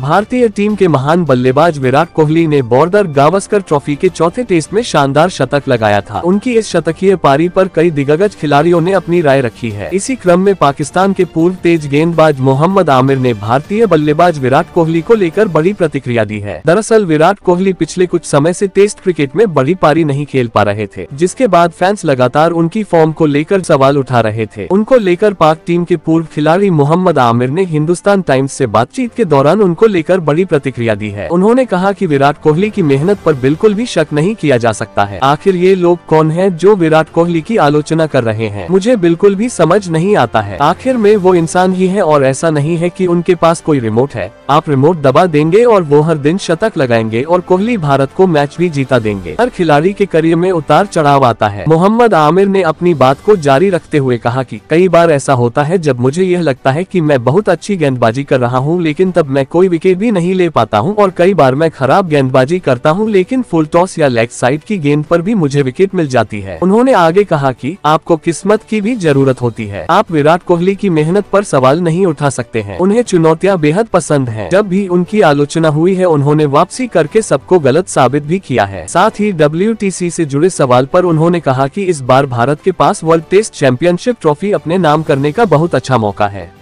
भारतीय टीम के महान बल्लेबाज विराट कोहली ने बॉर्डर गावस्कर ट्रॉफी के चौथे टेस्ट में शानदार शतक लगाया था उनकी इस शतकीय पारी पर कई दिग्गज खिलाड़ियों ने अपनी राय रखी है इसी क्रम में पाकिस्तान के पूर्व तेज गेंदबाज मोहम्मद आमिर ने भारतीय बल्लेबाज विराट कोहली को लेकर बड़ी प्रतिक्रिया दी है दरअसल विराट कोहली पिछले कुछ समय ऐसी टेस्ट क्रिकेट में बड़ी पारी नहीं खेल पा रहे थे जिसके बाद फैंस लगातार उनकी फॉर्म को लेकर सवाल उठा रहे थे उनको लेकर पाक टीम के पूर्व खिलाड़ी मोहम्मद आमिर ने हिंदुस्तान टाइम्स ऐसी बातचीत के दौरान उनको लेकर बड़ी प्रतिक्रिया दी है उन्होंने कहा कि विराट कोहली की मेहनत पर बिल्कुल भी शक नहीं किया जा सकता है आखिर ये लोग कौन है जो विराट कोहली की आलोचना कर रहे हैं मुझे बिल्कुल भी समझ नहीं आता है आखिर में वो इंसान ही है और ऐसा नहीं है की उनके पास कोई रिमोट है आप रिमोट दबा देंगे और वो हर दिन शतक लगाएंगे और कोहली भारत को मैच भी जीता देंगे हर खिलाड़ी के करियर में उतार चढ़ाव आता है मोहम्मद आमिर ने अपनी बात को जारी रखते हुए कहा कि कई बार ऐसा होता है जब मुझे यह लगता है कि मैं बहुत अच्छी गेंदबाजी कर रहा हूं लेकिन तब मैं कोई विकेट भी नहीं ले पाता हूं और कई बार मैं खराब गेंदबाजी करता हूं लेकिन फुल टॉस या लेग साइड की गेंद पर भी मुझे विकेट मिल जाती है उन्होंने आगे कहा कि आपको किस्मत की भी जरूरत होती है आप विराट कोहली की मेहनत पर सवाल नहीं उठा सकते हैं उन्हें चुनौतियाँ बेहद पसंद है जब भी उनकी आलोचना हुई है उन्होंने वापसी करके सबको गलत साबित भी किया है साथ ही डब्ल्यू टी जुड़े सवाल आरोप उन्होंने कहा की इस बार भारत के पास वर्ल्ड टेस्ट चैंपियनशिप ट्रॉफी अपने नाम करने का बहुत अच्छा मौका है